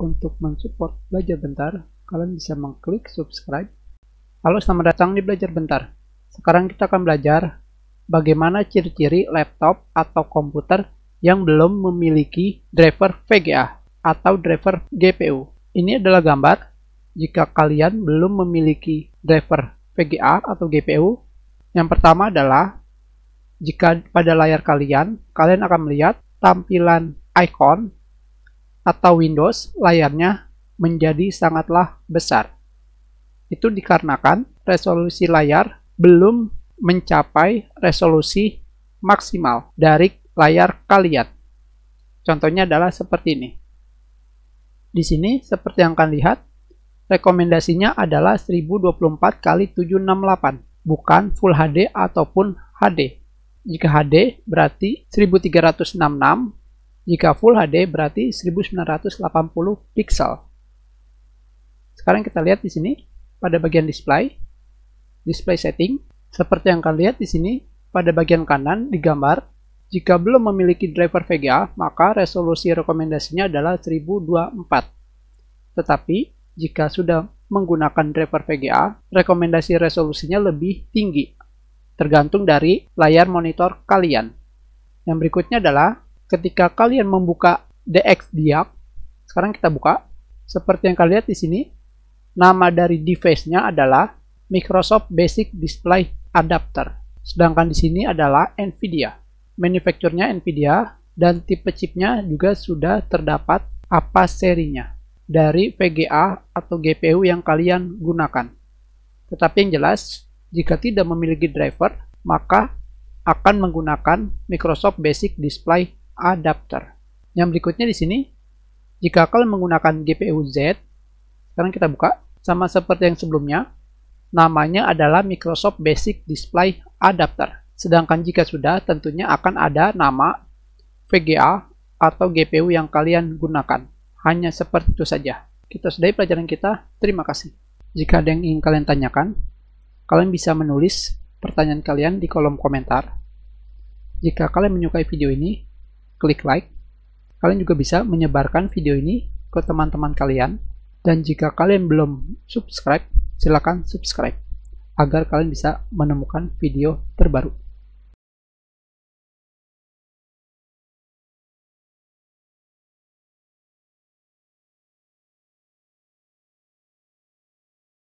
Untuk mensupport Belajar Bentar, kalian bisa mengklik subscribe. Halo, selamat datang di Belajar Bentar. Sekarang kita akan belajar bagaimana ciri-ciri laptop atau komputer yang belum memiliki driver VGA atau driver GPU. Ini adalah gambar jika kalian belum memiliki driver VGA atau GPU. Yang pertama adalah jika pada layar kalian, kalian akan melihat tampilan icon atau Windows layarnya menjadi sangatlah besar. Itu dikarenakan resolusi layar belum mencapai resolusi maksimal dari layar kalian. Contohnya adalah seperti ini. Di sini seperti yang kalian lihat, rekomendasinya adalah 1024 kali 768, bukan Full HD ataupun HD. Jika HD berarti 1366 jika Full HD berarti 1980 pixel. Sekarang kita lihat di sini pada bagian display, display setting. Seperti yang kalian lihat di sini pada bagian kanan di gambar, jika belum memiliki driver VGA, maka resolusi rekomendasinya adalah 1024. Tetapi jika sudah menggunakan driver VGA, rekomendasi resolusinya lebih tinggi, tergantung dari layar monitor kalian. Yang berikutnya adalah ketika kalian membuka DXDiag, sekarang kita buka, seperti yang kalian lihat di sini, nama dari device-nya adalah Microsoft Basic Display Adapter. Sedangkan di sini adalah NVIDIA. Manufakturnya NVIDIA dan tipe chipnya juga sudah terdapat apa serinya dari VGA atau GPU yang kalian gunakan. Tetapi yang jelas, jika tidak memiliki driver, maka akan menggunakan Microsoft Basic Display adapter. Yang berikutnya di sini, jika kalian menggunakan GPU Z, sekarang kita buka, sama seperti yang sebelumnya, namanya adalah Microsoft Basic Display Adapter. Sedangkan jika sudah, tentunya akan ada nama VGA atau GPU yang kalian gunakan. Hanya seperti itu saja. Kita sudahi pelajaran kita. Terima kasih. Jika ada yang ingin kalian tanyakan, kalian bisa menulis pertanyaan kalian di kolom komentar. Jika kalian menyukai video ini, klik like. Kalian juga bisa menyebarkan video ini ke teman-teman kalian. Dan jika kalian belum subscribe, silakan subscribe agar kalian bisa menemukan video terbaru.